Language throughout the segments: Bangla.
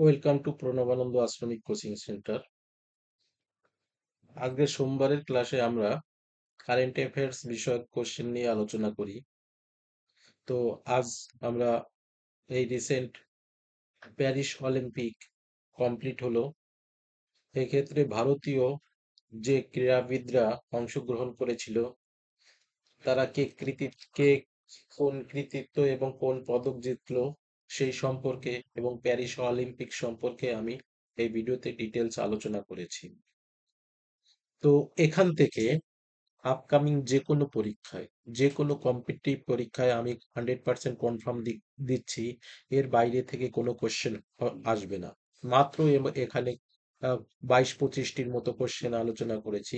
ওয়েলকাম টু প্রণবানন্দ আশ্রমিক কোচিং সেন্টার আজকের সোমবারের ক্লাসে আমরা কারেন্ট অ্যাফেয়ার্স বিষয়ক কোশ্চেন নিয়ে আলোচনা করি তো আজ আমরা এই রিসেন্ট প্যারিস অলিম্পিক কমপ্লিট হলো এক্ষেত্রে ভারতীয় যে ক্রীড়াবিদরা অংশগ্রহণ করেছিল তারা কে কৃতিত্ব কে কোন কৃতিত্ব এবং কোন পদক জিতলো সেই সম্পর্কে এবং প্যারিস অলিম্পিক সম্পর্কে আমি এই ভিডিওতে ডিটেলস আলোচনা করেছি তো এখান থেকে আপকামিং যে কোনো পরীক্ষায় যে কোনো কম্পিটিটিভ পরীক্ষায় আমি হান্ড্রেড পার্সেন্ট কনফার্ম দিচ্ছি এর বাইরে থেকে কোনো কোশ্চেন আসবে না মাত্র এখানে বাইশ পঁচিশটির মতো কোশ্চেন আলোচনা করেছি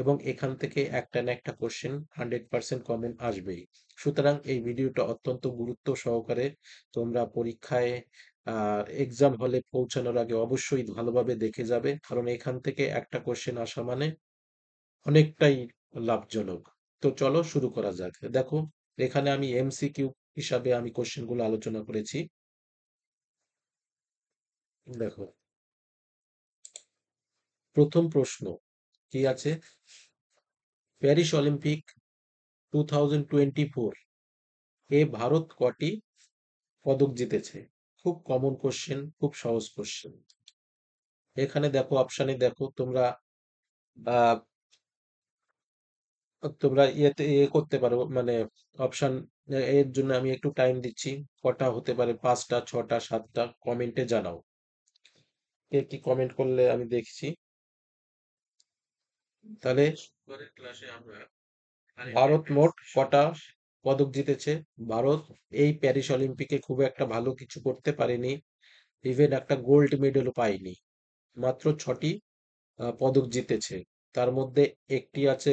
এবং এখান থেকে একটা না একটা কোশ্চেন হান্ড্রেড পার্সেন্ট কমেন্ট আসবেই সুতরাং এই ভিডিওটা অত্যন্ত গুরুত্ব সহকারে তোমরা পরীক্ষায় এক্সাম হলে পৌঁছানোর আগে অবশ্যই ভালোভাবে দেখে যাবে কারণ এখান থেকে একটা কোশ্চেন আসা মানে অনেকটাই লাভজনক তো চলো শুরু করা যাক দেখো এখানে আমি কিউ হিসাবে আমি কোশ্চেনগুলো আলোচনা করেছি দেখো প্রথম প্রশ্ন কি আছে Paris Olympic two thousand twenty four এ ভারত কটি পদক জিতেছে খুব কমন কোশ্চেন খুব সহজ কোশ্চেন এখানে দেখো অপশানে দেখো তোমরা তোমরা ইয়েতে ইয়ে করতে পারো মানে অপশান এর জন্য আমি একটু টাইম দিচ্ছি কটা হতে পারে পাঁচটা ছটা সাতটা কমেন্টে জানাও কে কি কমেন্ট করলে আমি দেখছি তাহলে ভারত মোট কটা পদক জিতেছে ভারত এই প্যারিস অলিম্পিকে খুব একটা ভালো কিছু করতে পারেনি ইভেন একটা গোল্ড মেডেল পায়নি মাত্র ছটি পদক জিতেছে তার মধ্যে একটি আছে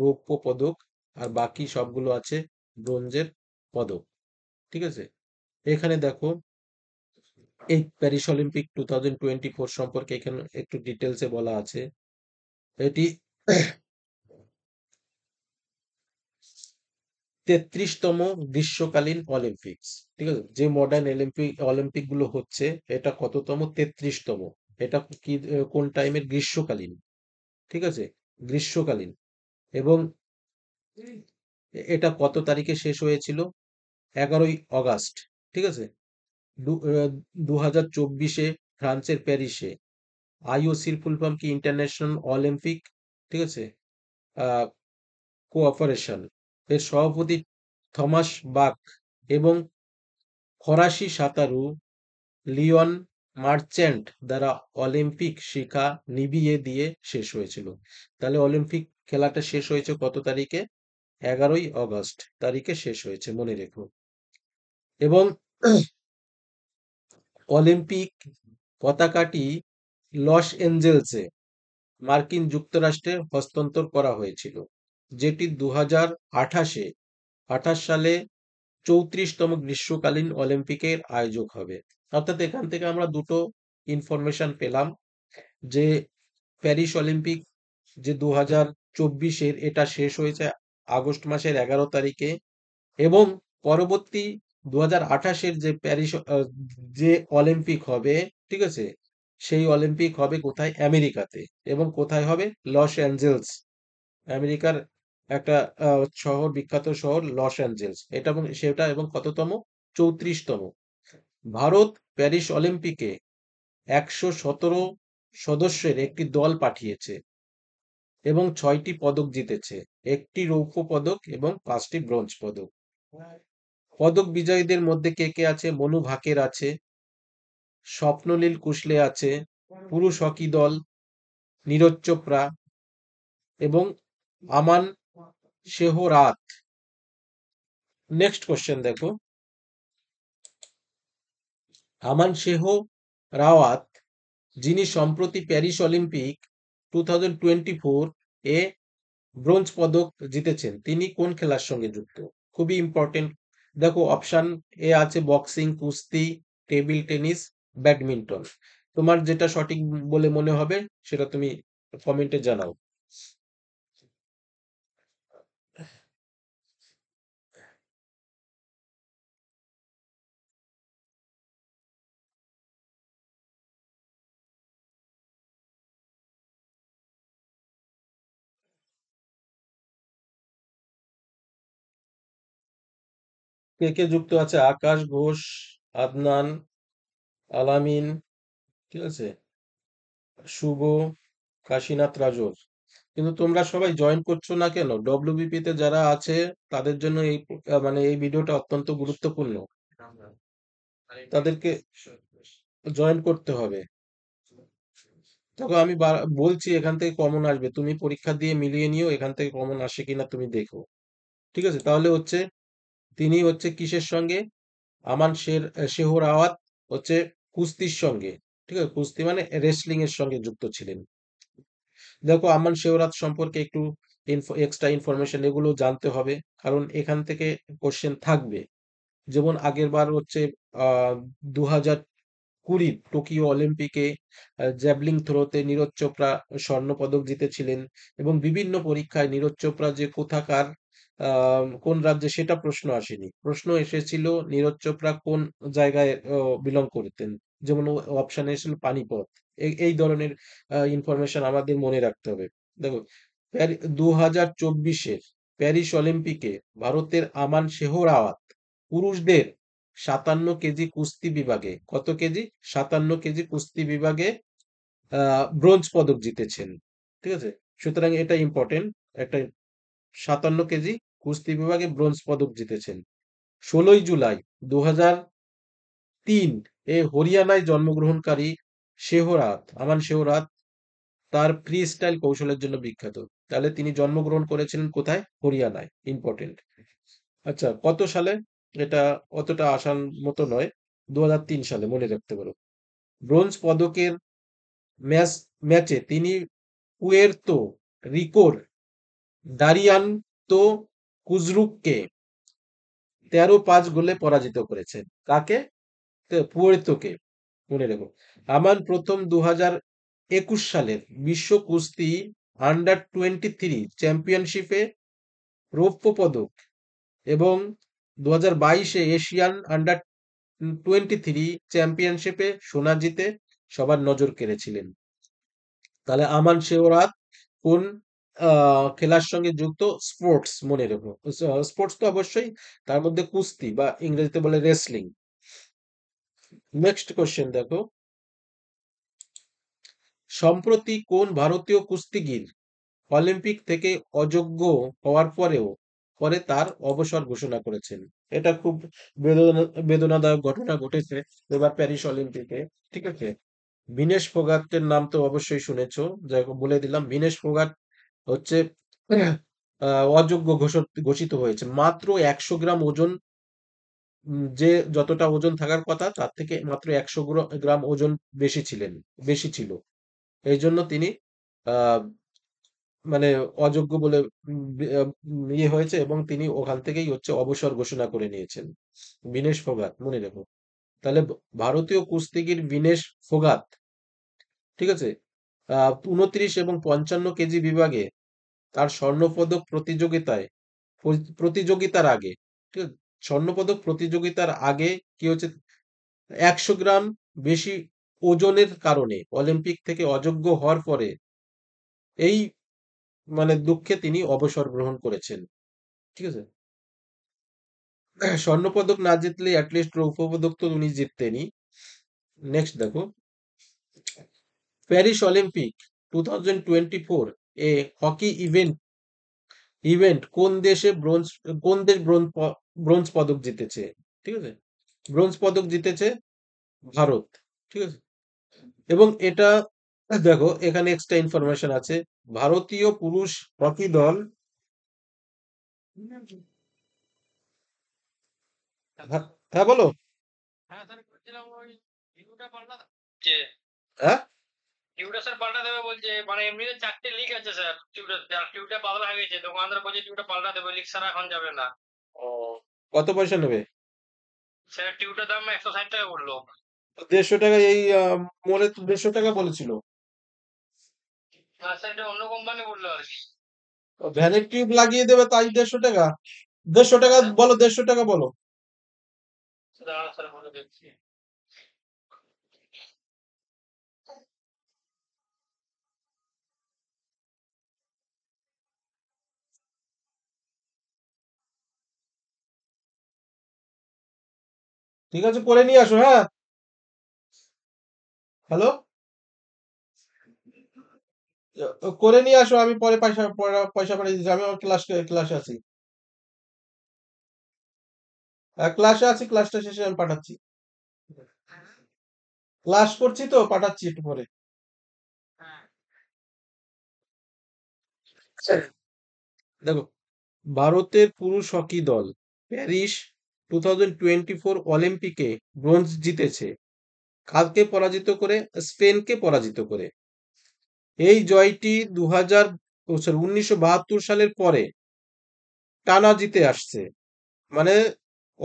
রৌপ্য পদক আর বাকি সবগুলো আছে ব্রোঞ্জের পদক ঠিক আছে এখানে দেখো এই Paris Olympic two thousand twenty four সম্পর্কে এখানে একটু ডিটেলসে বলা আছে এটি তেত্রিশতম গ্রীষ্মকালীন অলিম্পিক্স ঠিক আছে যে মডার্ন অলিম্পিক অলিম্পিক গুলো হচ্ছে এটা কততম তেত্রিশতম এটা কি কোন টাইমের গ্রীষ্মকালীন ঠিক আছে গ্রীষ্মকালীন এবং এটা কত তারিখে শেষ হয়েছিল এগারোই অগাস্ট ঠিক আছে দু হাজার চব্বিশে ফ্রান্সের প্যারিসে আইওসির ফুল ফর্ম কি ইন্টারন্যাশনাল অলিম্পিক ঠিক আছে কোঅপারেশন এর সভাপতি থমাস বাক এবং ফরাসি সাঁতারু লিওন মার্চেন্ট দ্বারা অলিম্পিক শিখা নিবিয়ে দিয়ে শেষ হয়েছিল তাহলে অলিম্পিক খেলাটা শেষ হয়েছে কত তারিখে এগারোই অগস্ট তারিখে শেষ হয়েছে মনে রেখো এবং অলিম্পিক পতাকাটি লস এঞ্জেলসে মার্কিন যুক্তরাষ্ট্রে হস্তান্তর করা হয়েছিল যেটি দু হাজার আঠাশে আঠাশ সালে চৌত্রিশতম গ্রীষ্মকালীন অলিম্পিকের আয়োজক হবে অর্থাৎ এখান থেকে আমরা দুটো ইনফরমেশন পেলাম যে প্যারিস অলিম্পিক যে দু হাজার চব্বিশের এটা শেষ হয়েছে আগস্ট মাসের এগারো তারিখে এবং পরবর্তী দু হাজার আঠাশের যে প্যারিস যে অলিম্পিক হবে ঠিক আছে সেই অলিম্পিক হবে কোথায় আমেরিকাতে এবং কোথায় হবে লস অ্যাঞ্জেলস আমেরিকার একটা শহর বিখ্যাত শহর লস অ্যাঞ্জেলস এটা এবং সেটা এবং কততম চৌত্রিশতম ভারত প্যারিস অলিম্পিকে একশো সতেরো সদস্যের একটি দল পাঠিয়েছে এবং ছয়টি পদক জিতেছে একটি রৌপ্য পদক এবং পাঁচটি ব্রোঞ্জ পদক পদক বিজয়ীদের মধ্যে কে কে আছে মনু ভাকের আছে স্বপ্নলীল কুশলে আছে পুরুষ হকি দল নীরজ চোপড়া এবং আমান শেহরাত নেক্সট কোশ্চেন দেখো আমান শেহ রাওয়াত যিনি সম্প্রতি Paris Olympic two thousand twenty four এ ব্রোঞ্জ পদক জিতেছেন তিনি কোন খেলার সঙ্গে যুক্ত খুবই ইম্পর্টেন্ট দেখো অপশান এ আছে বক্সিং কুস্তি টেবিল টেনিস ব্যাডমিন্টন তোমার যেটা সঠিক বলে মনে হবে সেটা তুমি কমেন্টে জানাও কে কে যুক্ত আছে আকাশ ঘোষ আদনান আলামিন ঠিক আছে শুভ কাশীনাথ রাজস কিন্তু তোমরা সবাই জয়েন করছো না কেন ডব্লিউবিপি তে যারা আছে তাদের জন্য এই মানে এই ভিডিওটা অত্যন্ত গুরুত্বপূর্ণ তাদেরকে জয়েন করতে হবে তখন আমি বলছি এখান থেকে কমন আসবে তুমি পরীক্ষা দিয়ে মিলিয়ে নিও এখান থেকে কমন আসে কিনা তুমি দেখো ঠিক আছে তাহলে হচ্ছে তিনি হচ্ছে কিসের সঙ্গে আমান শের শেহর আওয়াত হচ্ছে কুস্তির সঙ্গে ঠিক আছে কুস্তি মানে রেসলিং এর সঙ্গে যুক্ত ছিলেন দেখো আমান শেওরাত সম্পর্কে একটু এক্সট্রা ইনফরমেশন এগুলো জানতে হবে কারণ এখান থেকে কোশ্চেন থাকবে যেমন আগের বার হচ্ছে দু হাজার কুড়ি টোকিও অলিম্পিকে জ্যাবলিং থ্রোতে নীরজ চোপড়া স্বর্ণ পদক জিতেছিলেন এবং বিভিন্ন পরীক্ষায় নীরজ চোপড়া যে কোথাকার কোন রাজ্যে সেটা প্রশ্ন আসেনি প্রশ্ন এসেছিল নীরজ চোপড়া কোন জায়গায় বিলং করতেন যেমন অপশানে এসেছিল পানিপথ এই ধরনের ইনফরমেশন আমাদের মনে রাখতে হবে দেখো দু হাজার চব্বিশের প্যারিস অলিম্পিকে ভারতের আমান রাওয়াত পুরুষদের সাতান্ন কেজি কুস্তি বিভাগে কত কেজি সাতান্ন কেজি কুস্তি বিভাগে ব্রোঞ্জ পদক জিতেছেন ঠিক আছে সুতরাং এটা ইম্পর্টেন্ট একটা সাতান্ন কেজি কুস্তি বিভাগে ব্রোঞ্জ পদক জিতেছেন ষোলোই জুলাই দু হাজার তিন এ হরিয়ানায় জন্মগ্রহণকারী শেহরাত আমান শেহরাত তার ফ্রি স্টাইল কৌশলের জন্য বিখ্যাত তাহলে তিনি জন্মগ্রহণ করেছিলেন কোথায় হরিয়ানায় ইম্পর্টেন্ট আচ্ছা কত সালে এটা অতটা আসার মতো নয় দু সালে মনে রাখতে পারো ব্রোঞ্জ পদকের ম্যাচ ম্যাচে তিনি পুয়ের্তো রিকোর দারিয়ান তো কুজরুককে তেরো পাঁচ গোলে পরাজিত করেছেন কাকে পুয়ের্তোকে মনে রেখো আমান প্রথম দু একুশ সালের বিশ্ব কুস্তি আন্ডার টোয়েন্টি থ্রি চ্যাম্পিয়নশিপে রৌপ্য পদক এবং দু হাজার বাইশে এশিয়ান আন্ডার টোয়েন্টি থ্রি চ্যাম্পিয়নশিপে সোনা জিতে সবার নজর কেড়েছিলেন তাহলে আমান শেওরাত কোন খেলার সঙ্গে যুক্ত স্পোর্টস মনে রেখো স্পোর্টস তো অবশ্যই তার মধ্যে কুস্তি বা ইংরেজিতে বলে রেসলিং নেক্সট কোশ্চেন দেখো সম্প্রতি কোন ভারতীয় কুস্তিগির অলিম্পিক থেকে অযোগ্য হওয়ার পরেও পরে তার অবসর ঘোষণা করেছেন এটা খুব বেদনাদায়ক ঘটনা ঘটেছে এবার প্যারিস অলিম্পিকে ঠিক আছে ভিনেশ ফোগাটের নাম তো অবশ্যই শুনেছ যাই বলে দিলাম ভিনেশ ফোগাট হচ্ছে অযোগ্য ঘোষিত হয়েছে মাত্র একশো গ্রাম ওজন যে যতটা ওজন থাকার কথা তার থেকে মাত্র একশো গ্রাম ওজন বেশি ছিলেন বেশি ছিল এই জন্য তিনি মানে অযোগ্য বলে ইয়ে হয়েছে এবং তিনি ওখান থেকেই হচ্ছে অবসর ঘোষণা করে নিয়েছেন বিনেশ ফোগাত মনে রেখো তাহলে ভারতীয় কুস্তিগির বিনেশ ফোগাত ঠিক আছে উনত্রিশ এবং পঞ্চান্ন কেজি বিভাগে তার স্বর্ণপদক প্রতিযোগিতায় প্রতিযোগিতার আগে ঠিক আছে স্বর্ণপদক প্রতিযোগিতার আগে কি হচ্ছে একশো গ্রাম বেশি ওজনের কারণে অলিম্পিক থেকে অযোগ্য হওয়ার পরে এই মানে দুঃখে তিনি অবসর গ্রহণ করেছেন ঠিক আছে স্বর্ণপদক না জিতলে অ্যাটলিস্ট রৌপ্যপদক তো উনি জিততেনি নেক্সট দেখো Paris Olympic two thousand twenty four এ হকি ইভেন্ট ইভেন্ট কোন দেশে ব্রোঞ্জ কোন দেশ ব্রোঞ্জ ব্রোঞ্জ পদক জিতেছে ঠিক আছে ব্রোঞ্জ পদক জিতেছে ভারত ঠিক আছে এবং এটা দেখো এখানে এক্সট্রা ইনফরমেশন আছে ভারতীয় পুরুষ হকি দল হ্যাঁ, হ্যাঁ বলো হ্যাঁ স্যার পাল্টা দেবে বলছে মানে এমনিতে চারটে আছে স্যার পাল্টা হয়ে গেছে পাল্টা দেবে এখন যাবে না ও কত পয়সা নেবে স্যার টিউটার দাম একশো ষাট টাকা বললো দেড়শো টাকা এই মোড়ে তো দেড়শো টাকা বলেছিল অন্য কোম্পানি বললো আর ভ্যানের টিউব লাগিয়ে দেবে তাই দেড়শো টাকা দেড়শো টাকা বলো দেড়শো টাকা বলো দাঁড়া স্যার বলে দেখছি ঠিক আছে করে নিয়ে আসো হ্যাঁ হ্যালো করে নিয়ে আসো আমি পরে পয়সা পয়সা পাঠিয়ে মানে দিচ্ছি আমি ক্লাস ক্লাসে আছি ক্লাসে হ্যাঁ, আছি ক্লাসটা শেষে আমি পাঠাচ্ছি ক্লাস করছি তো পাঠাচ্ছি একটু পরে দেখো ভারতের পুরুষ হকি দল Paris two thousand twenty four অলিম্পিকে ব্রোঞ্জ জিতেছে কালকে পরাজিত করে স্পেনকে পরাজিত করে এই জয়টি দু হাজার উনিশশো বাহাত্তর সালের পরে টানা জিতে আসছে মানে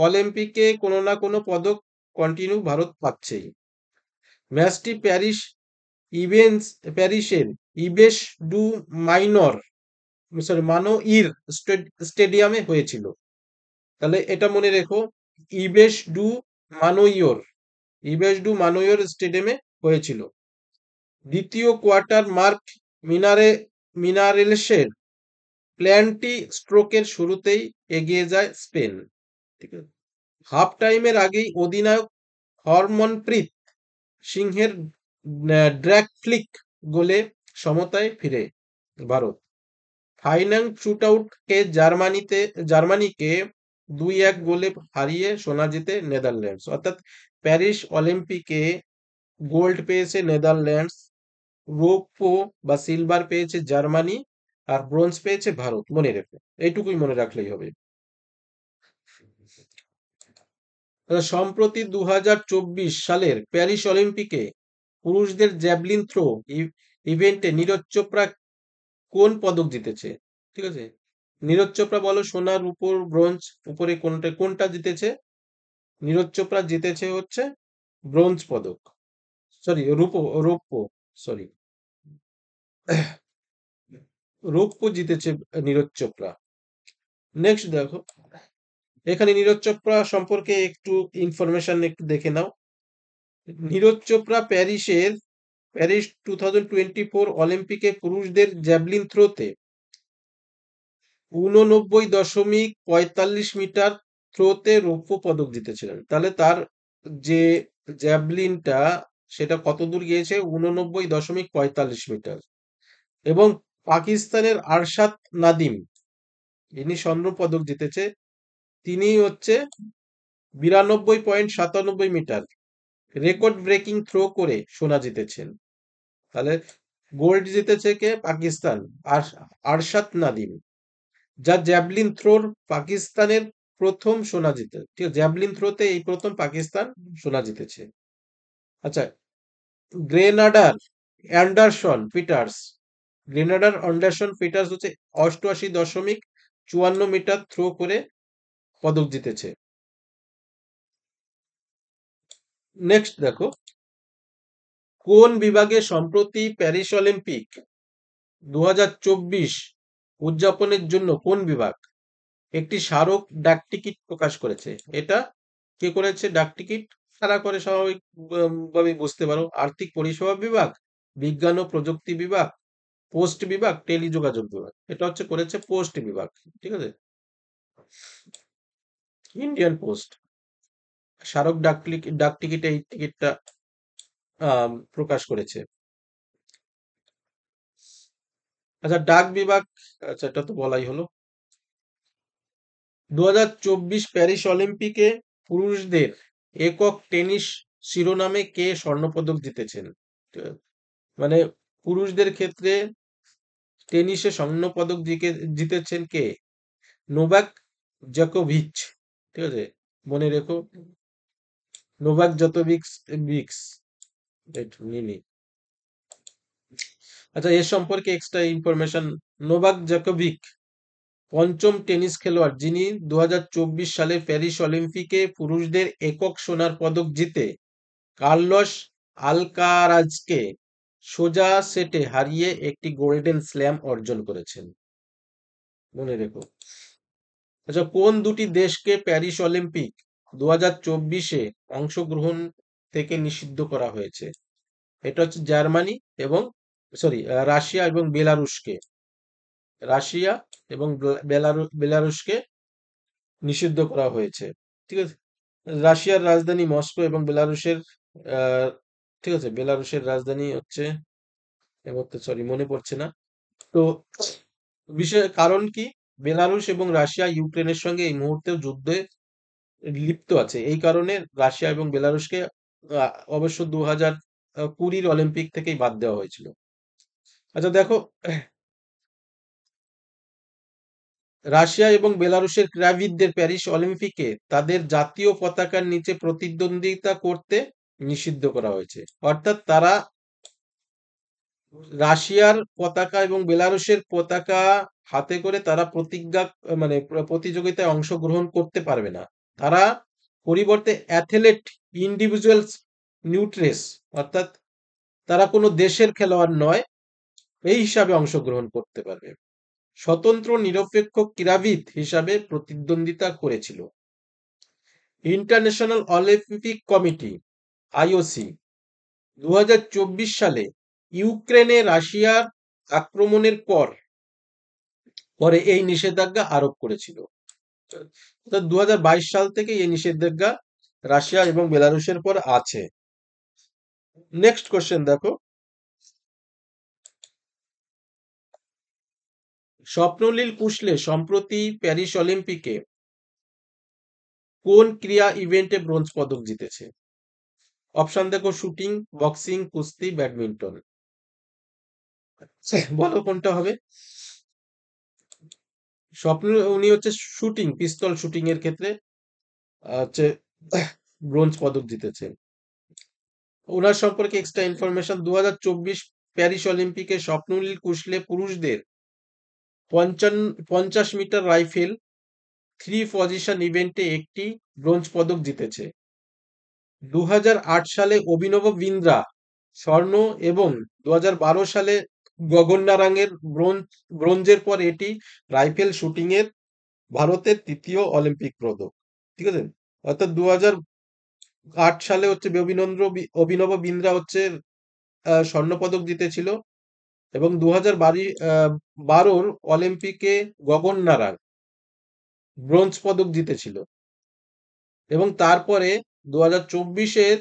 অলিম্পিকে কোনো না কোনো পদক কন্টিনিউ ভারত পাচ্ছেই ম্যাচটি প্যারিস ইভেন্স প্যারিসের ইবেস ডু মাইনর সরি মানো ইর স্টেডিয়ামে হয়েছিল তাহলে এটা মনে রেখো ইবেশ ডু মানোয়র ইবেশ ডু মানোয়র স্টেডিয়ামে হয়েছিল দ্বিতীয় কোয়ার্টার মার্ক মিনারে মিনারেলসের প্ল্যানটি স্ট্রোকের শুরুতেই এগিয়ে যায় স্পেন ঠিক আছে হাফ টাইমের আগেই অধিনায়ক হরমনপ্রীত সিংহের ড্র্যাক ফ্লিক গোলে সমতায় ফিরে ভারত ফাইনাল শুট আউটকে জার্মানিতে জার্মানিকে দুই এক গোলে হারিয়ে সোনা জিতে নেদারল্যান্ডস অর্থাৎ প্যারিস অলিম্পিকে গোল্ড পেয়েছে নেদারল্যান্ডস রৌপ্য বা সিলভার পেয়েছে জার্মানি আর ব্রোঞ্জ পেয়েছে ভারত মনে রেখো এইটুকুই মনে রাখলেই হবে সম্প্রতি দু সালের প্যারিস অলিম্পিকে পুরুষদের জ্যাভলিন থ্রো ইভেন্টে নীরজ চোপড়া কোন পদক জিতেছে ঠিক আছে নীরজ চোপড়া বলো সোনার উপর ব্রোঞ্জ উপরে কোনটা কোনটা জিতেছে নীরজ চোপড়া জিতেছে হচ্ছে ব্রোঞ্জ পদক সরি রূপ রৌপ্য সরি রৌপ্য জিতেছে নীরজ চোপড়া নেক্সট দেখো এখানে নীরজ চোপড়া সম্পর্কে একটু ইনফরমেশন একটু দেখে নাও নীরজ চোপড়া প্যারিসের Paris two thousand twenty four অলিম্পিকে পুরুষদের জ্যাভলিন থ্রোতে উননব্বই দশমিক পঁয়তাল্লিশ মিটার থ্রোতে রৌপ্য পদক জিতেছিলেন তাহলে তার যে জ্যাভলিনটা সেটা কত দূর গিয়েছে উননব্বই দশমিক পঁয়তাল্লিশ মিটার এবং পাকিস্তানের আরশাদ নাদিম ইনি স্বর্ণ পদক জিতেছে তিনি হচ্ছে বিরানব্বই পয়েন্ট সাতানব্বই মিটার রেকর্ড ব্রেকিং থ্রো করে সোনা জিতেছেন তাহলে গোল্ড জিতেছে কে পাকিস্তান আর আরশাদ নাদিম যা জ্যাভলিন থ্রোর পাকিস্তানের প্রথম সোনা জিতে ঠিক আছে জ্যাভলিন থ্রোতে এই প্রথম পাকিস্তান সোনা জিতেছে আচ্ছা গ্রেনাডার অ্যান্ডারসন পিটার্স গ্রেনাডার অ্যান্ডারসন পিটার্স হচ্ছে অষ্টআশি দশমিক চুয়ান্ন মিটার থ্রো করে পদক জিতেছে নেক্সট দেখো কোন বিভাগে সম্প্রতি প্যারিস অলিম্পিক দু হাজার চব্বিশ উদযাপনের জন্য কোন বিভাগ একটি স্মারক ডাকটিকিট প্রকাশ করেছে এটা কে করেছে ডাকটিকিট তারা করে ভাবে বুঝতে পারো আর্থিক পরিষেবা বিভাগ বিজ্ঞান ও প্রযুক্তি বিভাগ পোস্ট বিভাগ টেলিযোগাযোগ বিভাগ এটা হচ্ছে করেছে পোস্ট বিভাগ ঠিক আছে ইন্ডিয়ান পোস্ট স্মারক ডাক ডাক টিকিট এই টিকিটটা প্রকাশ করেছে আচ্ছা ডাক বিভাগ আচ্ছা এটা তো বলাই হলো দু প্যারিস অলিম্পিকে পুরুষদের একক টেনিস শিরোনামে কে স্বর্ণপদক জিতেছেন মানে পুরুষদের ক্ষেত্রে টেনিসে স্বর্ণপদক জিতেছেন কে নোভাক জাকোভিচ ঠিক আছে মনে রেখো নোভাক জতোভিক্স ভিক্স নিই আচ্ছা এ সম্পর্কে এক্সট্রা ইনফরমেশন নোভাক জাকোভিক পঞ্চম টেনিস খেলোয়াড় যিনি দু সালে প্যারিস অলিম্পিকে পুরুষদের একক সোনার পদক জিতে কার্লস আলকারাজকে সোজা সেটে হারিয়ে একটি গোল্ডেন স্ল্যাম অর্জন করেছেন মনে রেখো আচ্ছা কোন দুটি দেশকে প্যারিস অলিম্পিক দু হাজার চব্বিশে অংশগ্রহণ থেকে নিষিদ্ধ করা হয়েছে এটা হচ্ছে জার্মানি এবং সরি রাশিয়া এবং বেলারুশকে রাশিয়া এবং বেলারুশকে নিষিদ্ধ করা হয়েছে ঠিক আছে রাশিয়ার রাজধানী মস্কো এবং বেলারুশের ঠিক আছে বেলারুশের রাজধানী হচ্ছে সরি মনে পড়ছে না তো বিষয় কারণ কি বেলারুশ এবং রাশিয়া ইউক্রেনের সঙ্গে এই মুহূর্তে যুদ্ধে লিপ্ত আছে এই কারণে রাশিয়া এবং বেলারুশকে অবশ্য দু হাজার কুড়ির অলিম্পিক থেকেই বাদ দেওয়া হয়েছিল আচ্ছা দেখো রাশিয়া এবং বেলারুশের ক্রীড়াবিদদের প্যারিস অলিম্পিকে তাদের জাতীয় পতাকার নিচে প্রতিদ্বন্দ্বিতা করতে নিষিদ্ধ করা হয়েছে অর্থাৎ তারা রাশিয়ার পতাকা এবং বেলারুশের পতাকা হাতে করে তারা প্রতিজ্ঞা মানে প্রতিযোগিতায় অংশগ্রহণ করতে পারবে না তারা পরিবর্তে অ্যাথলেট ইন্ডিভিজুয়ালস নিউট্রেস অর্থাৎ তারা কোনো দেশের খেলোয়াড় নয় এই হিসাবে অংশগ্রহণ করতে পারবে স্বতন্ত্র নিরপেক্ষ ক্রীড়াবিদ হিসাবে প্রতিদ্বন্দ্বিতা করেছিল ইন্টারন্যাশনাল অলিম্পিক কমিটি আইওসি দু সালে ইউক্রেনে রাশিয়ার আক্রমণের পর পরে এই নিষেধাজ্ঞা আরোপ করেছিল অর্থাৎ বাইশ সাল থেকে এই নিষেধাজ্ঞা রাশিয়া এবং বেলারুশের পর আছে নেক্সট কোশ্চেন দেখো স্বপ্নলীল কুশলে সম্প্রতি প্যারিস অলিম্পিকে কোন ক্রিয়া ইভেন্টে ব্রোঞ্জ পদক জিতেছে অপশন দেখো শুটিং বক্সিং কুস্তি ব্যাডমিন্টন বলো কোনটা হবে স্বপ্ন উনি হচ্ছে শুটিং পিস্তল শুটিং এর ক্ষেত্রে হচ্ছে ব্রোঞ্জ পদক জিতেছে ওনার সম্পর্কে এক্সট্রা ইনফরমেশন দু প্যারিস অলিম্পিকে স্বপ্নলীল কুশলে পুরুষদের পঞ্চান্ন পঞ্চাশ মিটার রাইফেল থ্রি পজিশন ইভেন্টে একটি ব্রোঞ্জ পদক জিতেছে দু সালে অভিনব বিন্দ্রা স্বর্ণ এবং দু সালে গগন নারাঙ্গের ব্রোঞ্জ ব্রোঞ্জের পর এটি রাইফেল শুটিং এর ভারতের তৃতীয় অলিম্পিক পদক ঠিক আছে অর্থাৎ দু আট সালে হচ্ছে অভিনন্দ্র অভিনব বিন্দ্রা হচ্ছে স্বর্ণপদক জিতেছিল এবং দু হাজার বারোর অলিম্পিকে গগন নারাং ব্রোঞ্জ পদক জিতেছিল এবং তারপরে দু হাজার চব্বিশের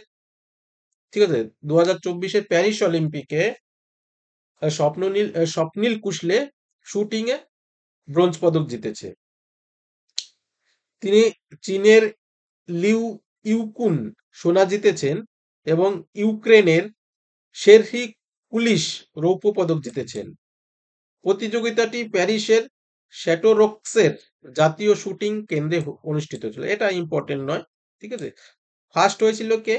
ঠিক আছে দু হাজার চব্বিশের প্যারিস অলিম্পিকে স্বপ্ননীল স্বপ্নীল কুশলে শুটিংয়ে ব্রোঞ্জ পদক জিতেছে তিনি চীনের লিউ ইউকুন সোনা জিতেছেন এবং ইউক্রেনের শেরহি পুলিশ রৌপ্য পদক জিতেছেন প্রতিযোগিতাটি প্যারিসের শ্যাটোরক্সের জাতীয় শুটিং কেন্দ্রে অনুষ্ঠিত ছিল এটা ইম্পর্টেন্ট নয় ঠিক আছে ফার্স্ট হয়েছিল কে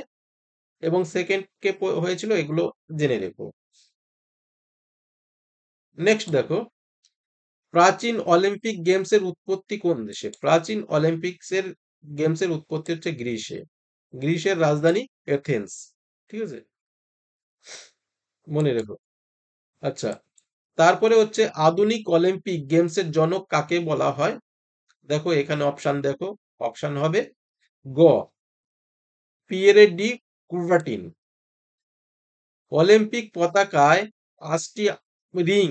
এবং সেকেন্ড কে হয়েছিল এগুলো জেনে রেখো নেক্সট দেখো প্রাচীন অলিম্পিক গেমসের উৎপত্তি কোন দেশে প্রাচীন অলিম্পিক্সের গেমসের উৎপত্তি হচ্ছে গ্রিসে গ্রিসের রাজধানী এথেন্স ঠিক আছে মনে রেখো আচ্ছা তারপরে হচ্ছে আধুনিক অলিম্পিক গেমসের জনক কাকে বলা হয় দেখো এখানে অপশান দেখো অপশান হবে গ পিয়েরে ডি কুভাটিন অলিম্পিক পতাকায় পাঁচটি রিং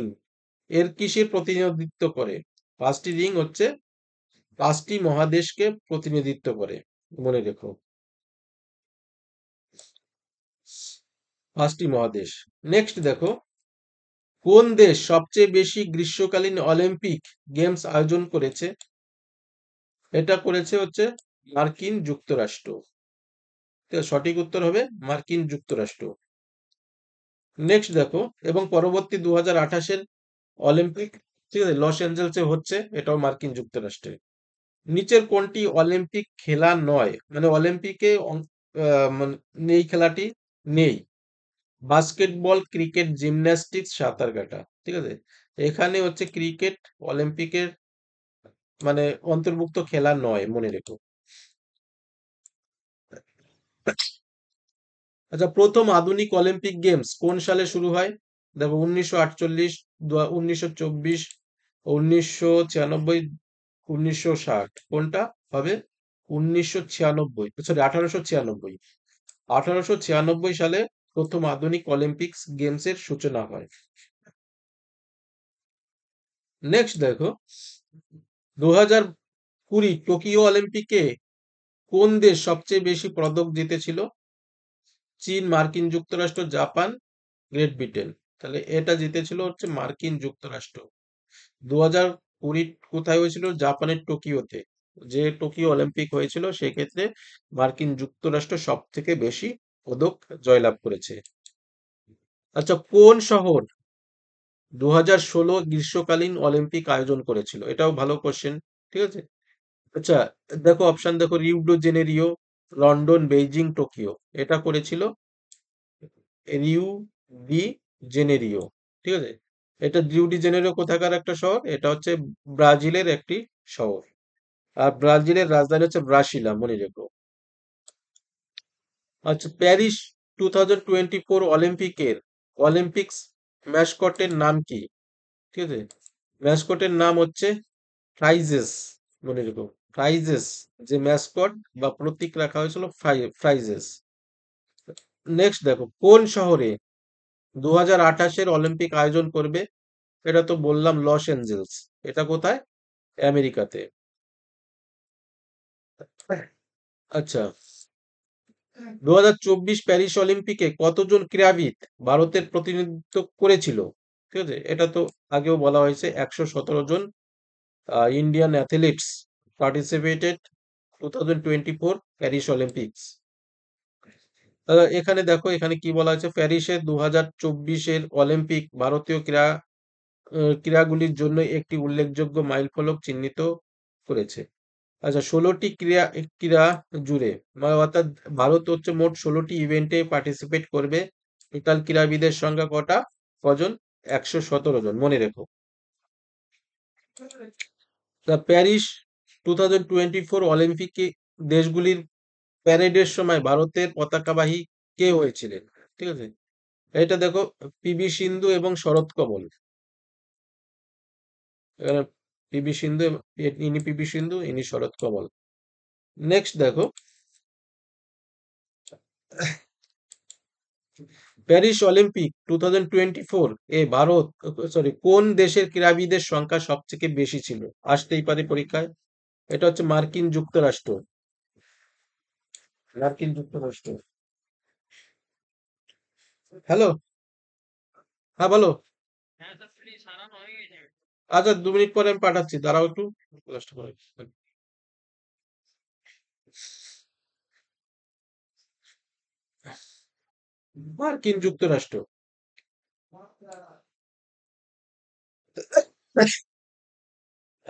এর কিসের প্রতিনিধিত্ব করে পাঁচটি রিং হচ্ছে পাঁচটি মহাদেশকে প্রতিনিধিত্ব করে মনে রেখো পাঁচটি মহাদেশ নেক্সট দেখো কোন দেশ সবচেয়ে বেশি গ্রীষ্মকালীন অলিম্পিক গেমস আয়োজন করেছে এটা করেছে হচ্ছে মার্কিন যুক্তরাষ্ট্র সঠিক উত্তর হবে মার্কিন যুক্তরাষ্ট্র নেক্সট দেখো এবং পরবর্তী দু হাজার আঠাশের অলিম্পিক ঠিক আছে লস অ্যাঞ্জেলসে হচ্ছে এটাও মার্কিন যুক্তরাষ্ট্রে নিচের কোনটি অলিম্পিক খেলা নয় মানে অলিম্পিকে মানে খেলাটি নেই বাস্কেটবল ক্রিকেট জিমন্যাস্টিক্স সাঁতার কাটা ঠিক আছে এখানে হচ্ছে ক্রিকেট অলিম্পিকের মানে অন্তর্ভুক্ত খেলা নয় মনে রেখো আচ্ছা প্রথম আধুনিক অলিম্পিক গেমস কোন সালে শুরু হয় দেখো উনিশশো আটচল্লিশ উনিশশো চব্বিশ উনিশশো ছিয়ানব্বই উনিশশো ষাট কোনটা হবে উনিশশো ছিয়ানব্বই সরি আঠারোশো ছিয়ানব্বই আঠারোশো ছিয়ানব্বই সালে প্রথম আধুনিক অলিম্পিক্স গেমসের সূচনা হয় নেক্সট দেখো দু হাজার কুড়ি টোকিও অলিম্পিকে কোন দেশ সবচেয়ে বেশি পদক জিতেছিল চীন মার্কিন যুক্তরাষ্ট্র জাপান গ্রেট ব্রিটেন তাহলে এটা জিতেছিল হচ্ছে মার্কিন যুক্তরাষ্ট্র দু হাজার কুড়ি কোথায় হয়েছিল জাপানের টোকিওতে যে টোকিও অলিম্পিক হয়েছিল সেক্ষেত্রে মার্কিন যুক্তরাষ্ট্র সব থেকে বেশি পদক জয়লাভ করেছে আচ্ছা কোন শহর দু হাজার ষোলো গ্রীষ্মকালীন অলিম্পিক আয়োজন করেছিল এটাও ভালো কোশ্চেন ঠিক আছে আচ্ছা দেখো অপশন দেখো Rio de Janeiro London Beijing Tokyo এটা করেছিল রিউ ডি জেনেরিও ঠিক আছে এটা রিউ ডি জেনেরিও কোথাকার একটা শহর এটা হচ্ছে ব্রাজিলের একটি শহর আর ব্রাজিলের রাজধানী হচ্ছে ব্রাসিলা মনে রেখো আচ্ছা Paris two thousand twenty four অলিম্পিকের অলিম্পিক্স ম্যাসকটের নাম কি ঠিক আছে ম্যাসকটের নাম হচ্ছে ফ্রাইজেস মনে রেখো ফ্রাইজেস যে ম্যাসকট বা প্রতীক রাখা হয়েছিল ফ্রাইজেস নেক্সট দেখো কোন শহরে দু হাজার আঠাশের অলিম্পিক আয়োজন করবে এটা তো বললাম লস এঞ্জেলস এটা কোথায় আমেরিকাতে আচ্ছা দু প্যারিস অলিম্পিকে কতজন ক্রীড়াবিদ ভারতের প্রতিনিধিত্ব করেছিল ঠিক আছে এটা তো আগেও বলা হয়েছে একশো সতেরো জন Indian athletes participated two thousand twenty four Paris Olympics এখানে দেখো এখানে কি বলা হয়েছে প্যারিসে দু হাজার চব্বিশের অলিম্পিক ভারতীয় ক্রীড়া ক্রীড়াগুলির জন্য একটি উল্লেখযোগ্য মাইলফলক চিহ্নিত করেছে আচ্ছা ষোলোটি ক্রীড়া ক্রীড়া জুড়ে মানে অর্থাৎ ভারত হচ্ছে মোট ষোলোটি ইভেন্টে পার্টিসিপেট করবে টোটাল ক্রীড়াবিদের সংখ্যা কটা কজন একশো সতেরো জন মনে রেখো the Paris two thousand twenty four Olympic দেশগুলির প্যারেডের সময় ভারতের পতাকাবাহী কে হয়েছিলেন ঠিক আছে এটা দেখো পিবি সিন্ধু এবং শরৎ কমল পিবি সিন্ধু ইনি পিবি সিন্ধু ইনি শরৎ কমল নেক্সট দেখো প্যারিস অলিম্পিক টু এ ভারত সরি কোন দেশের ক্রীড়াবিদের সংখ্যা সবথেকে বেশি ছিল আসতেই পারে পরীক্ষায় এটা হচ্ছে মার্কিন যুক্তরাষ্ট্র মার্কিন যুক্তরাষ্ট্র হ্যালো হ্যাঁ বলো হ্যাঁ, আচ্ছা দু মিনিট পরে আমি পাঠাচ্ছি দাঁড়াও একটু কষ্ট করে মার্কিন যুক্তরাষ্ট্র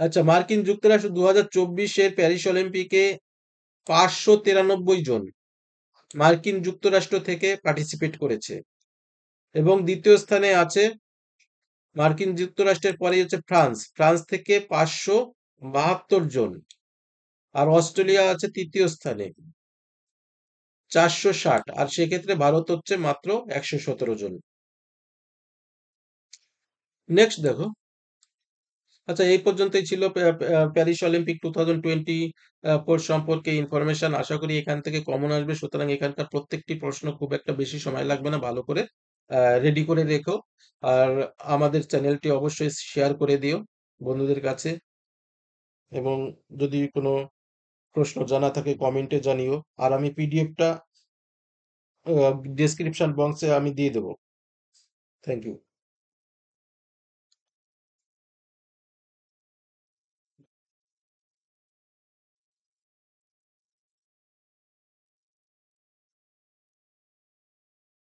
আচ্ছা মার্কিন যুক্তরাষ্ট্র দু হাজার চব্বিশের প্যারিস অলিম্পিকে পাঁচশো তিরানব্বই জন মার্কিন যুক্তরাষ্ট্র থেকে পার্টিসিপেট করেছে এবং দ্বিতীয় স্থানে আছে মার্কিন যুক্তরাষ্ট্রের পরে হচ্ছে ফ্রান্স ফ্রান্স থেকে পাঁচশো বাহাত্তর জন আর অস্ট্রেলিয়া আছে তৃতীয় স্থানে চারশো ষাট আর সেক্ষেত্রে ভারত হচ্ছে মাত্র একশো সতেরো জন নেক্সট দেখো আচ্ছা এই পর্যন্তই ছিল Paris Olympic two thousand twenty four সম্পর্কে ইনফরমেশন আশা করি এখান থেকে কমন আসবে সুতরাং এখানকার প্রত্যেকটি প্রশ্ন খুব একটা বেশি সময় লাগবে না ভালো করে রেডি করে রেখো আর আমাদের চ্যানেলটি অবশ্যই শেয়ার করে দিও বন্ধুদের কাছে এবং যদি কোনো প্রশ্ন জানা থাকে কমেন্টে জানিও আর আমি পিডিএফটা ডেসক্রিপশন বক্সে আমি দিয়ে দেবো থ্যাংক ইউ